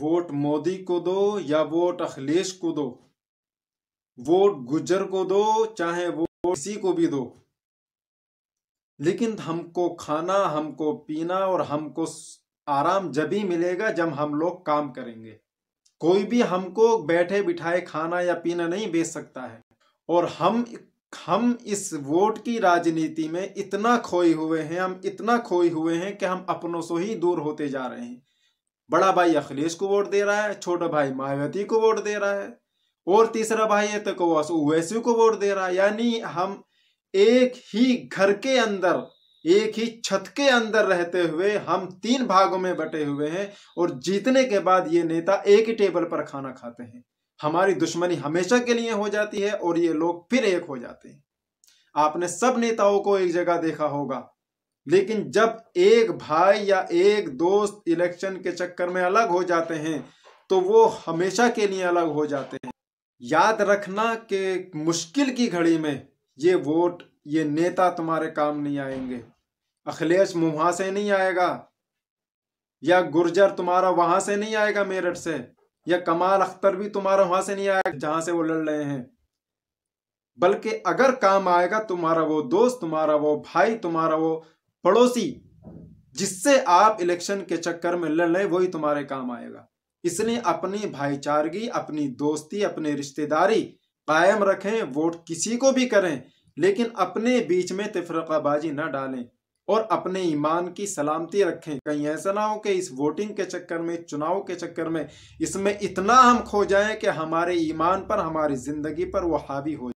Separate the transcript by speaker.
Speaker 1: vote Modi को दो या वोट अखिलेश को दो वोट गुजर को दो चाहे वो किसी को भी दो लेकिन हमको खाना हमको पीना और हमको आराम जब ही मिलेगा जब हम लोग काम करेंगे कोई भी हमको बैठे बिठाए खाना या पीना नहीं बेच सकता है और हम हम इस वोट की राजनीति में इतना खोए हुए हैं हम इतना खोए हुए हैं कि हम अपनों से ही दूर होते जा रहे हैं बड़ा भाई अखिलेश को वोट दे रहा है छोटा भाई मायावती को वोट दे रहा है और तीसरा भाई है तकवास ओवैसी को वोट दे रहा है यानी हम एक ही घर के अंदर एक ही छत के अंदर रहते हुए हम तीन भागों में बटे हुए हैं और जीतने के बाद ये नेता एक ही टेबल पर खाना खाते हैं हमारी दुश्मनी हमेशा के लिए हो जाती है और ये लोग फिर एक हो जाते हैं आपने सब नेताओं को एक जगह देखा होगा लेकिन जब एक भाई या एक दोस्त इलेक्शन के चक्कर में अलग हो जाते हैं तो वो हमेशा के लिए अलग हो जाते हैं याद रखना कि मुश्किल की घड़ी में ये वोट ये नेता तुम्हारे काम नहीं आएंगे अखिलेश मुहा से नहीं आएगा या गुर्जर तुम्हारा वहां से नहीं आएगा मेरठ से या कमाल अख्तर भी तुम्हारा वहां से नहीं आएगा जहां से वो लड़ रहे हैं बल्कि अगर काम आएगा तुम्हारा वो दोस्त तुम्हारा वो भाई तुम्हारा वो पड़ोसी जिससे आप इलेक्शन के चक्कर में लड़ रहे वही तुम्हारे काम आएगा इसलिए अपनी भाईचारगी अपनी दोस्ती अपनी रिश्तेदारी कायम रखें वोट किसी को भी करें लेकिन अपने बीच में तफरकाबाजी ना डालें और अपने ईमान की सलामती रखें कहीं ऐसा ना हो कि इस वोटिंग के चक्कर में चुनाव के चक्कर में इसमें इतना हम खो जाएं कि हमारे ईमान पर हमारी ज़िंदगी पर वो हावी हो